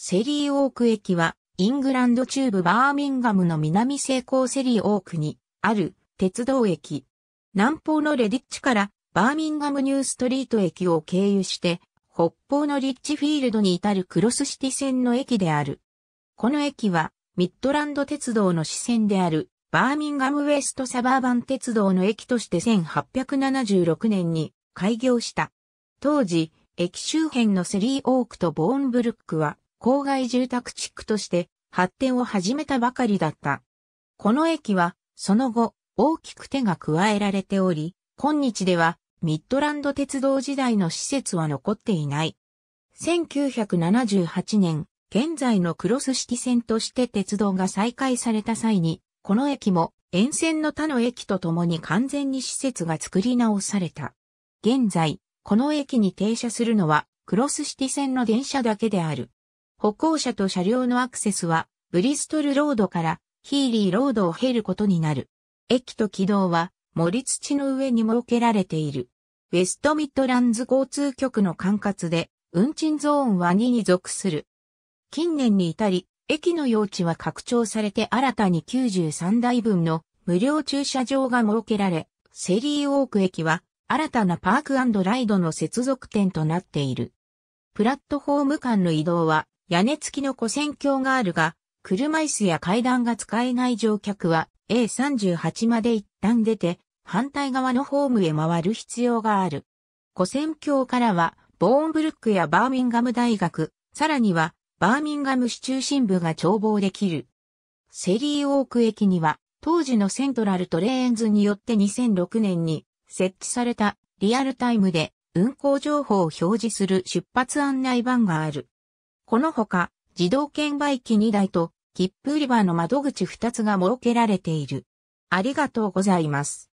セリーオーク駅は、イングランド中部バーミンガムの南西高セリーオークにある鉄道駅。南方のレディッチからバーミンガムニューストリート駅を経由して、北方のリッチフィールドに至るクロスシティ線の駅である。この駅は、ミッドランド鉄道の支線である、バーミンガムウェストサバーバン鉄道の駅として1876年に開業した。当時、駅周辺のセリーオークとボーンブルックは、郊外住宅地区として発展を始めたばかりだった。この駅は、その後、大きく手が加えられており、今日では、ミッドランド鉄道時代の施設は残っていない。1978年、現在のクロス式線として鉄道が再開された際に、この駅も沿線の他の駅とともに完全に施設が作り直された。現在、この駅に停車するのは、クロスシティ線の電車だけである。歩行者と車両のアクセスは、ブリストルロードからヒーリーロードを経ることになる。駅と軌道は、森土の上に設けられている。ウェストミッドランズ交通局の管轄で、運賃ゾーンは2に属する。近年に至り、駅の用地は拡張されて新たに93台分の無料駐車場が設けられ、セリーウォーク駅は新たなパークライドの接続点となっている。プラットフォーム間の移動は屋根付きの古戦橋があるが、車椅子や階段が使えない乗客は A38 まで一旦出て、反対側のホームへ回る必要がある。古戦橋からは、ボーンブルックやバーミンガム大学、さらには、バーミンガム市中心部が眺望できる。セリーオーク駅には、当時のセントラルトレーンズによって2006年に設置されたリアルタイムで運行情報を表示する出発案内板がある。このほか、自動券売機2台と、切符売り場の窓口2つが設けられている。ありがとうございます。